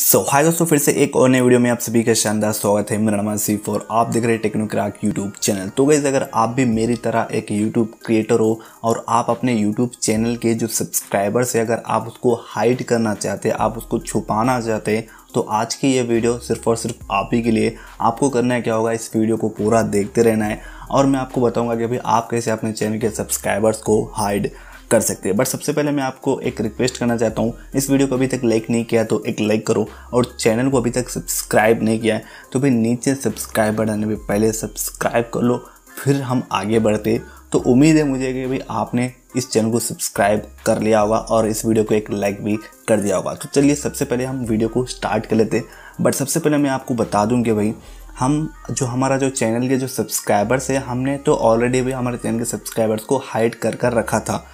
सो हाय दोस्तों फिर से एक और नए वीडियो में आप सभी का शानदार स्वागत है मेरा नाम सीफ और आप देख रहे हैं टेक्नोक्राक यूट्यूब चैनल तो गई अगर आप भी मेरी तरह एक यूट्यूब क्रिएटर हो और आप अपने यूट्यूब चैनल के जो सब्सक्राइबर्स है अगर आप उसको हाइड करना चाहते हैं आप उसको छुपाना चाहते हैं तो आज की ये वीडियो सिर्फ और सिर्फ आप ही के लिए आपको करना है क्या होगा इस वीडियो को पूरा देखते रहना है और मैं आपको बताऊंगा कि अभी आप कैसे अपने चैनल के सब्सक्राइबर्स को हाइड कर सकते हैं बट सबसे पहले मैं आपको एक रिक्वेस्ट करना चाहता हूँ इस वीडियो को अभी तक लाइक नहीं किया तो एक लाइक करो और चैनल को अभी तक सब्सक्राइब नहीं किया तो है तो फिर नीचे सब्सक्राइब बटन पर पहले सब्सक्राइब कर लो फिर हम आगे बढ़ते तो उम्मीद है मुझे कि भाई आपने इस चैनल को सब्सक्राइब कर लिया होगा और इस वीडियो को एक लाइक भी कर दिया होगा तो चलिए सबसे पहले हम वीडियो को स्टार्ट कर लेते बट सबसे पहले मैं आपको बता दूँ कि भाई हम जो हमारा जो चैनल के जो सब्सक्राइबर्स है हमने तो ऑलरेडी भी हमारे चैनल के सब्सक्राइबर्स को हाइड कर कर रखा था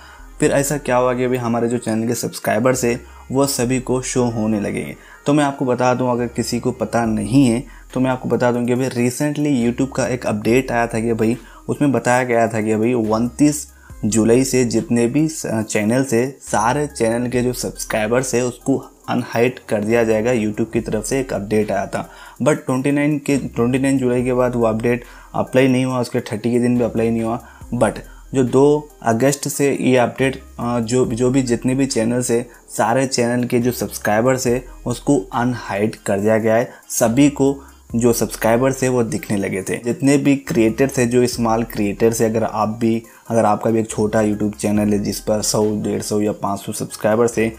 फिर ऐसा क्या हुआ कि अभी हमारे जो चैनल के सब्सक्राइबर्स है वह सभी को शो होने लगेंगे तो मैं आपको बता दूं अगर किसी को पता नहीं है तो मैं आपको बता दूं कि अभी रिसेंटली यूट्यूब का एक अपडेट आया था कि भाई उसमें बताया गया था कि भाई उनतीस जुलाई से जितने भी चैनल से सारे चैनल के जो सब्सक्राइबर्स है उसको अनहाइट कर दिया जाएगा यूट्यूब की तरफ से एक अपडेट आया था बट 29 के 29 जुलाई के बाद वो अपडेट अप्लाई नहीं हुआ उसके 30 के दिन भी अप्लाई नहीं हुआ बट जो 2 अगस्त से ये अपडेट जो जो भी जितने भी चैनल्स है सारे चैनल के जो सब्सक्राइबर्स है उसको अनहाइड कर दिया गया है सभी को जो सब्सक्राइबर्स है वो दिखने लगे थे जितने भी क्रिएटर्स है जो स्मॉल क्रिएटर्स है अगर आप भी अगर आपका भी एक छोटा यूट्यूब चैनल है जिस पर सौ डेढ़ सौ या पाँच सौ सब्सक्राइबर्स है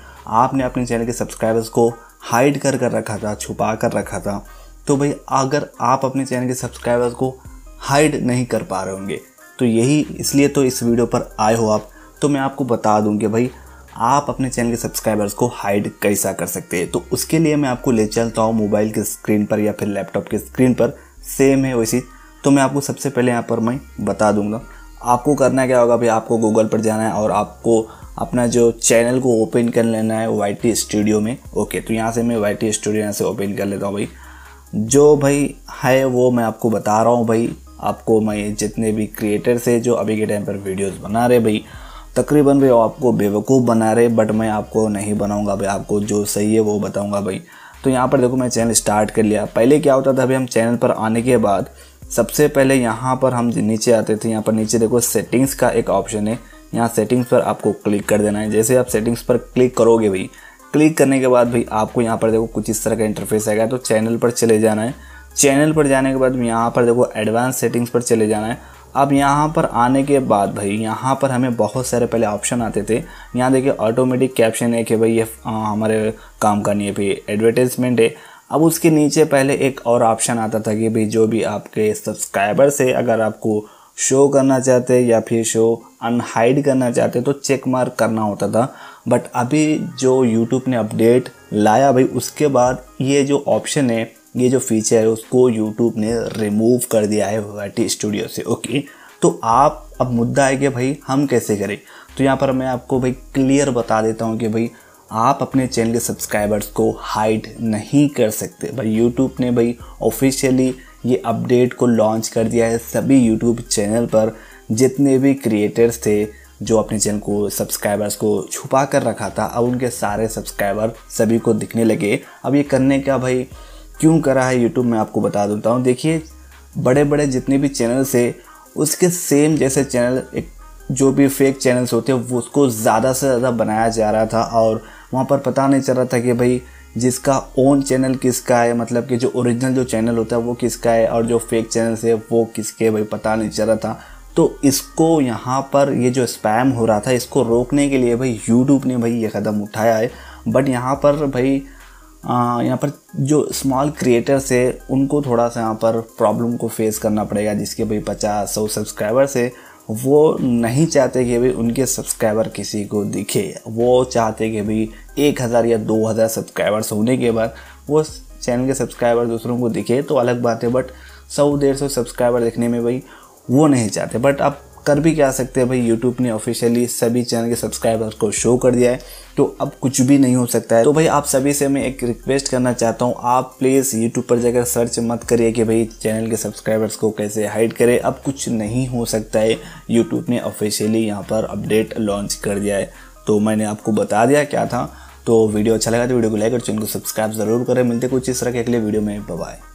आपने अपने चैनल के सब्सक्राइबर्स को हाइड कर कर रखा था छुपा कर रखा था तो भाई अगर आप अपने चैनल के सब्सक्राइबर्स को हाइड नहीं कर पा रहे होंगे तो यही इसलिए तो इस वीडियो पर आए हो आप तो मैं आपको बता दूं कि भाई आप अपने चैनल के सब्सक्राइबर्स को हाइड कैसा कर सकते हैं तो उसके लिए मैं आपको ले चलता हूँ मोबाइल के स्क्रीन पर या फिर लैपटॉप के स्क्रीन पर सेम है वैसी तो मैं आपको सबसे पहले यहाँ पर मैं बता दूँगा आपको करना क्या होगा भाई आपको गूगल पर जाना है और आपको अपना जो चैनल को ओपन कर लेना है वाई टी स्टूडियो में ओके तो यहाँ से मैं वाई टी स्टूडियो यहाँ से ओपन कर लेता हूँ भाई जो भाई है वो मैं आपको बता रहा हूँ भाई आपको मैं जितने भी क्रिएटर्स है जो अभी के टाइम पर वीडियोस बना रहे भाई तकरीबन भाई आपको बेवकूफ़ बना रहे बट मैं आपको नहीं बनाऊंगा भाई आपको जो सही है वो बताऊंगा भाई तो यहाँ पर देखो मैं चैनल स्टार्ट कर लिया पहले क्या होता था भाई हम चैनल पर आने के बाद सबसे पहले यहाँ पर हम नीचे आते थे यहाँ पर नीचे देखो सेटिंग्स का एक ऑप्शन है यहाँ सेटिंग्स पर आपको क्लिक कर देना है जैसे आप सेटिंग्स पर क्लिक करोगे भाई क्लिक करने के बाद भाई आपको यहाँ पर देखो कुछ इस तरह का इंटरफेस आएगा तो चैनल पर चले जाना है चैनल पर जाने के बाद यहाँ पर देखो एडवांस सेटिंग्स पर चले जाना है अब यहाँ पर आने के बाद भाई यहाँ पर हमें बहुत सारे पहले ऑप्शन आते थे यहाँ देखिए ऑटोमेटिक कैप्शन है कि भाई ये हमारे काम करनी है भाई एडवर्टाइजमेंट है अब उसके नीचे पहले एक और ऑप्शन आता था कि भाई जो भी आपके सब्सक्राइबर्स है अगर आपको शो करना चाहते या फिर शो अनहाइड करना चाहते तो चेक मार्क करना होता था बट अभी जो यूट्यूब ने अपडेट लाया भाई उसके बाद ये जो ऑप्शन है ये जो फीचर है उसको यूट्यूब ने रिमूव कर दिया है वाटी स्टूडियो से ओके तो आप अब मुद्दा है कि भाई हम कैसे करें तो यहाँ पर मैं आपको भाई क्लियर बता देता हूँ कि भाई आप अपने चैनल के सब्सक्राइबर्स को हाइड नहीं कर सकते भाई यूट्यूब ने भाई ऑफिशियली ये अपडेट को लॉन्च कर दिया है सभी यूट्यूब चैनल पर जितने भी क्रिएटर्स थे जो अपने चैनल को सब्सक्राइबर्स को छुपा कर रखा था अब उनके सारे सब्सक्राइबर सभी को दिखने लगे अब ये करने का भाई क्यों करा है यूट्यूब मैं आपको बता देता हूँ देखिए बड़े बड़े जितने भी चैनल्स है उसके सेम जैसे चैनल एक जो भी फेक चैनल्स होते हैं वो उसको ज़्यादा से ज़्यादा बनाया जा रहा था और वहाँ पर पता नहीं चल रहा था कि भाई जिसका ओन चैनल किसका है मतलब कि जो ओरिजिनल जो चैनल होता है वो किसका है और जो फेक चैनल्स है वो किसके भाई पता नहीं चल रहा था तो इसको यहाँ पर ये जो स्पैम हो रहा था इसको रोकने के लिए भाई यूट्यूब ने भाई ये कदम उठाया है बट यहाँ पर भाई यहाँ पर जो स्मॉल क्रिएटर्स है उनको थोड़ा सा यहाँ पर प्रॉब्लम को फेस करना पड़ेगा जिसके भाई पचास सौ सब्सक्राइबर्स है वो नहीं चाहते कि भाई उनके सब्सक्राइबर किसी को दिखे वो चाहते कि भाई एक हज़ार या दो हज़ार सब्सक्राइबर्स होने के बाद वो चैनल के सब्सक्राइबर दूसरों को दिखे तो अलग बात है बट सौ डेढ़ सौ सब्सक्राइबर देखने में भाई वो नहीं चाहते बट आप कर भी क्या सकते हैं भाई यूट्यूब ने ऑफिशियली सभी चैनल के सब्सक्राइबर्स को शो कर दिया है तो अब कुछ भी नहीं हो सकता है तो भाई आप सभी से मैं एक रिक्वेस्ट करना चाहता हूँ आप प्लीज़ यूट्यूब पर जाकर सर्च मत करिए कि भाई चैनल के सब्सक्राइबर्स को कैसे हाइड करें अब कुछ नहीं हो सकता है यूट्यूब ने ऑफिशियली यहाँ पर अपडेट लॉन्च कर दिया है तो मैंने आपको बता दिया क्या था तो वीडियो अच्छा लगा तो वीडियो को लाइक और चैनल को सब्सक्राइब जरूर करें मिलते कुछ इस तरह के अगले वीडियो में बाय